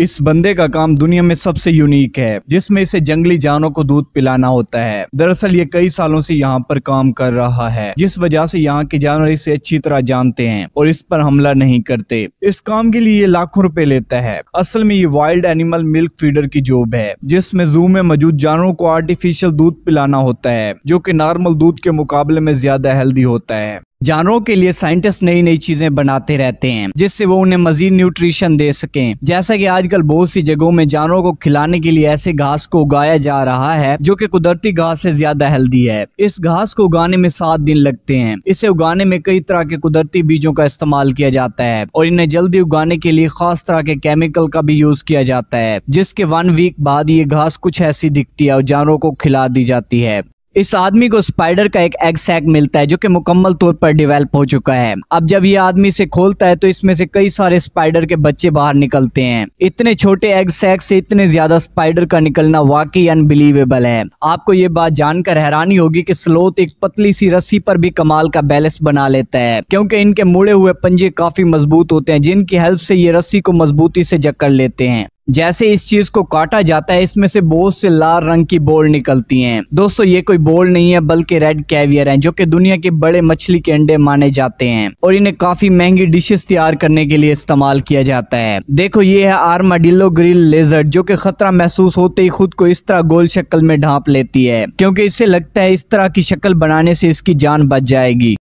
इस बंदे का काम दुनिया में सबसे यूनिक है जिसमें इसे जंगली जानों को दूध पिलाना होता है दरअसल ये कई सालों से यहाँ पर काम कर रहा है जिस वजह से यहाँ के जानवर इसे अच्छी तरह जानते हैं और इस पर हमला नहीं करते इस काम के लिए ये लाखों रुपए लेता है असल में ये वाइल्ड एनिमल मिल्क फीडर की जॉब है जिसमे जू में मौजूद जानवरों को आर्टिफिशियल दूध पिलाना होता है जो की नॉर्मल दूध के मुकाबले में ज्यादा हेल्दी होता है जानवरों के लिए साइंटिस्ट नई नई चीजें बनाते रहते हैं जिससे वो उन्हें मजीद न्यूट्रिशन दे सकें जैसा कि आजकल बहुत सी जगहों में जानवरों को खिलाने के लिए ऐसे घास को उगाया जा रहा है जो कि कुदरती घास से ज्यादा हेल्दी है इस घास को उगाने में सात दिन लगते हैं इसे उगाने में कई तरह के कुदरती बीजों का इस्तेमाल किया जाता है और इन्हें जल्दी उगाने के लिए खास तरह के केमिकल का भी यूज किया जाता है जिसके वन वीक बाद ये घास कुछ ऐसी दिखती है और जानवरों को खिला दी जाती है इस आदमी को स्पाइडर का एक एग सैक मिलता है जो कि मुकम्मल तौर पर डिवेल्प हो चुका है अब जब ये आदमी इसे खोलता है तो इसमें से कई सारे स्पाइडर के बच्चे बाहर निकलते हैं इतने छोटे एग सैक से इतने ज्यादा स्पाइडर का निकलना वाकई अनबिलीवेबल है आपको ये बात जानकर हैरानी होगी कि स्लोथ एक पतली सी रस्सी पर भी कमाल का बैलेंस बना लेता है क्योंकि इनके मुड़े हुए पंजे काफी मजबूत होते हैं जिनकी हेल्प से ये रस्सी को मजबूती से जकड़ लेते हैं जैसे इस चीज को काटा जाता है इसमें से बहुत से लाल रंग की बोल निकलती हैं दोस्तों ये कोई बोल नहीं है बल्कि रेड कैवियर हैं जो कि दुनिया के बड़े मछली के अंडे माने जाते हैं और इन्हें काफी महंगी डिशेस तैयार करने के लिए इस्तेमाल किया जाता है देखो ये है आर्माडिलो ग्रिल लेजर जो की खतरा महसूस होते ही खुद को इस तरह गोल शक्ल में ढांप लेती है क्योंकि इससे लगता है इस तरह की शक्ल बनाने से इसकी जान बच जाएगी